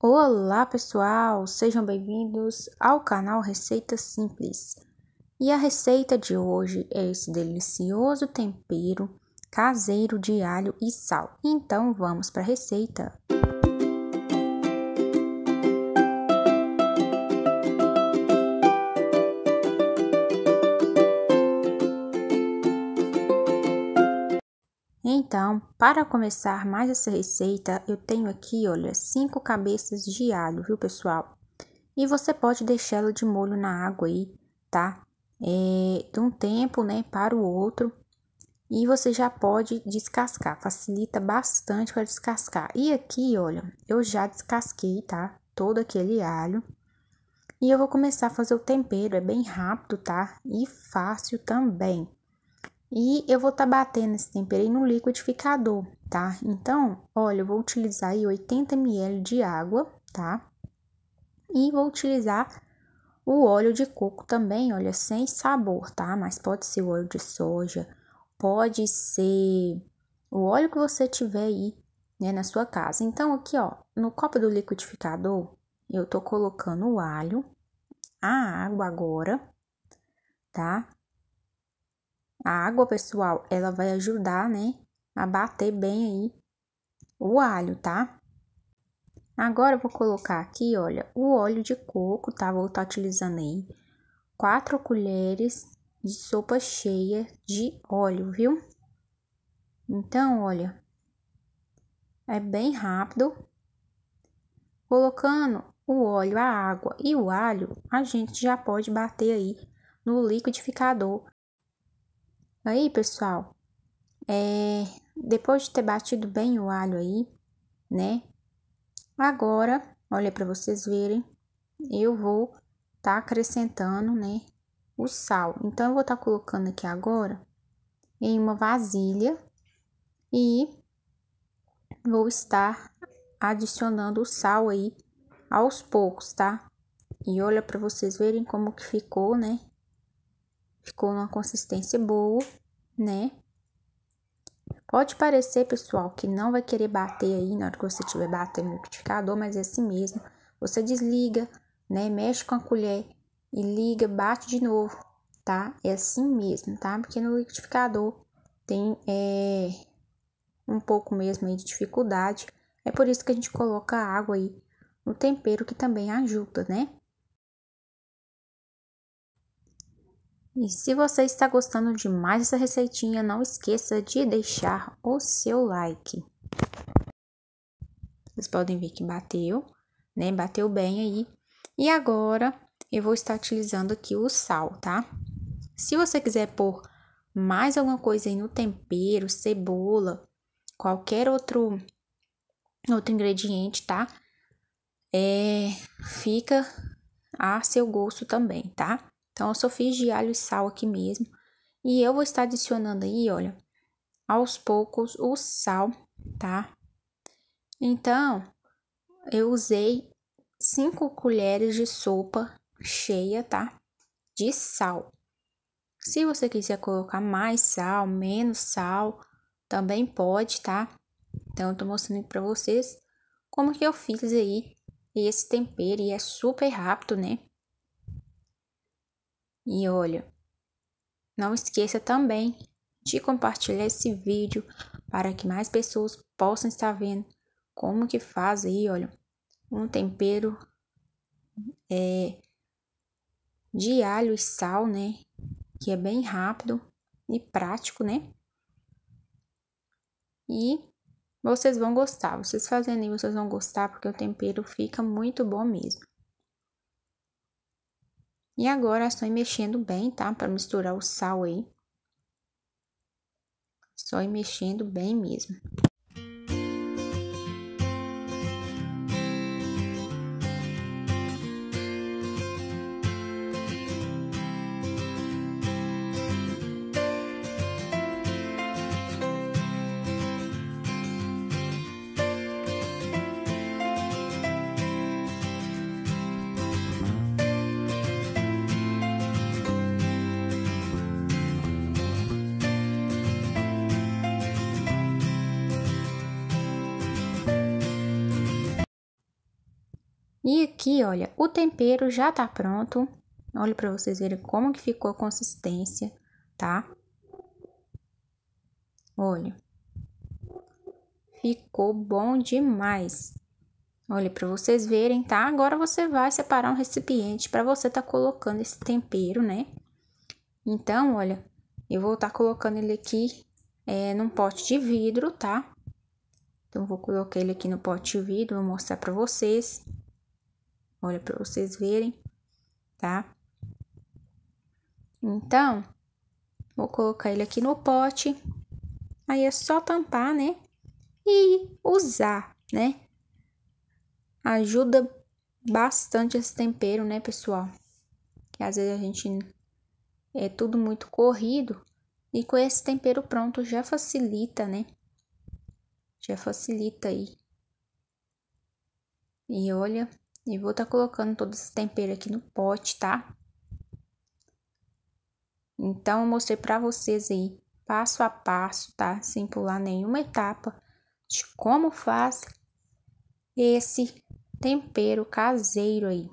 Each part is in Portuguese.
Olá pessoal, sejam bem-vindos ao canal Receita Simples. E a receita de hoje é esse delicioso tempero caseiro de alho e sal. Então vamos para a receita. Música Então, para começar mais essa receita, eu tenho aqui, olha, cinco cabeças de alho, viu, pessoal? E você pode deixá-lo de molho na água aí, tá? É, de um tempo, né, para o outro. E você já pode descascar, facilita bastante para descascar. E aqui, olha, eu já descasquei, tá? Todo aquele alho. E eu vou começar a fazer o tempero, é bem rápido, tá? E fácil também. E eu vou estar tá batendo esse tempero aí no liquidificador, tá? Então, olha, eu vou utilizar aí 80 ml de água, tá? E vou utilizar o óleo de coco também, olha, sem sabor, tá? Mas pode ser o óleo de soja, pode ser o óleo que você tiver aí, né, na sua casa. Então, aqui, ó, no copo do liquidificador, eu tô colocando o alho, a água agora, tá? A água, pessoal, ela vai ajudar, né, a bater bem aí o alho, tá? Agora eu vou colocar aqui, olha, o óleo de coco, tá? Vou estar tá utilizando aí 4 colheres de sopa cheia de óleo, viu? Então, olha, é bem rápido. Colocando o óleo, a água e o alho, a gente já pode bater aí no liquidificador Aí, pessoal, é, depois de ter batido bem o alho aí, né? Agora, olha para vocês verem, eu vou tá acrescentando, né, o sal. Então, eu vou tá colocando aqui agora em uma vasilha e vou estar adicionando o sal aí aos poucos, tá? E olha para vocês verem como que ficou, né? Ficou uma consistência boa, né? Pode parecer, pessoal, que não vai querer bater aí na hora que você estiver batendo no liquidificador, mas é assim mesmo. Você desliga, né? Mexe com a colher e liga, bate de novo, tá? É assim mesmo, tá? Porque no liquidificador tem é, um pouco mesmo aí de dificuldade. É por isso que a gente coloca água aí no tempero que também ajuda, né? E se você está gostando de mais essa receitinha, não esqueça de deixar o seu like. Vocês podem ver que bateu, né? Bateu bem aí. E agora eu vou estar utilizando aqui o sal, tá? Se você quiser pôr mais alguma coisa aí no tempero, cebola, qualquer outro outro ingrediente, tá? É, fica a seu gosto também, tá? Então, eu só fiz de alho e sal aqui mesmo. E eu vou estar adicionando aí, olha, aos poucos o sal, tá? Então, eu usei 5 colheres de sopa cheia, tá? De sal. Se você quiser colocar mais sal, menos sal, também pode, tá? Então, eu tô mostrando para vocês como que eu fiz aí esse tempero e é super rápido, né? e olha, não esqueça também de compartilhar esse vídeo para que mais pessoas possam estar vendo como que faz aí, olha, um tempero é, de alho e sal, né? Que é bem rápido e prático, né? E vocês vão gostar, vocês fazendo aí, vocês vão gostar porque o tempero fica muito bom mesmo. E agora é só ir mexendo bem, tá? Para misturar o sal aí. Só ir mexendo bem mesmo. E aqui, olha, o tempero já tá pronto. Olha para vocês verem como que ficou a consistência, tá? Olha. Ficou bom demais. Olha para vocês verem, tá? Agora você vai separar um recipiente para você tá colocando esse tempero, né? Então, olha, eu vou estar tá colocando ele aqui é, num pote de vidro, tá? Então, vou colocar ele aqui no pote de vidro, vou mostrar para vocês. Olha para vocês verem, tá? Então, vou colocar ele aqui no pote. Aí é só tampar, né? E usar, né? Ajuda bastante esse tempero, né, pessoal? Que às vezes a gente é tudo muito corrido e com esse tempero pronto já facilita, né? Já facilita aí. E olha, e vou estar tá colocando todo esse tempero aqui no pote, tá? Então, eu mostrei pra vocês aí, passo a passo, tá? Sem pular nenhuma etapa de como faz esse tempero caseiro aí.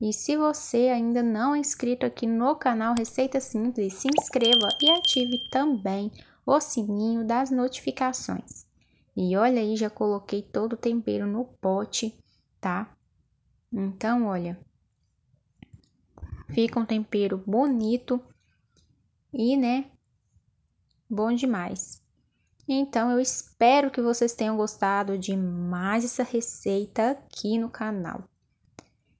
E se você ainda não é inscrito aqui no canal Receita Simples, se inscreva e ative também o sininho das notificações. E olha aí, já coloquei todo o tempero no pote, tá? Então, olha, fica um tempero bonito e, né, bom demais. Então, eu espero que vocês tenham gostado de mais essa receita aqui no canal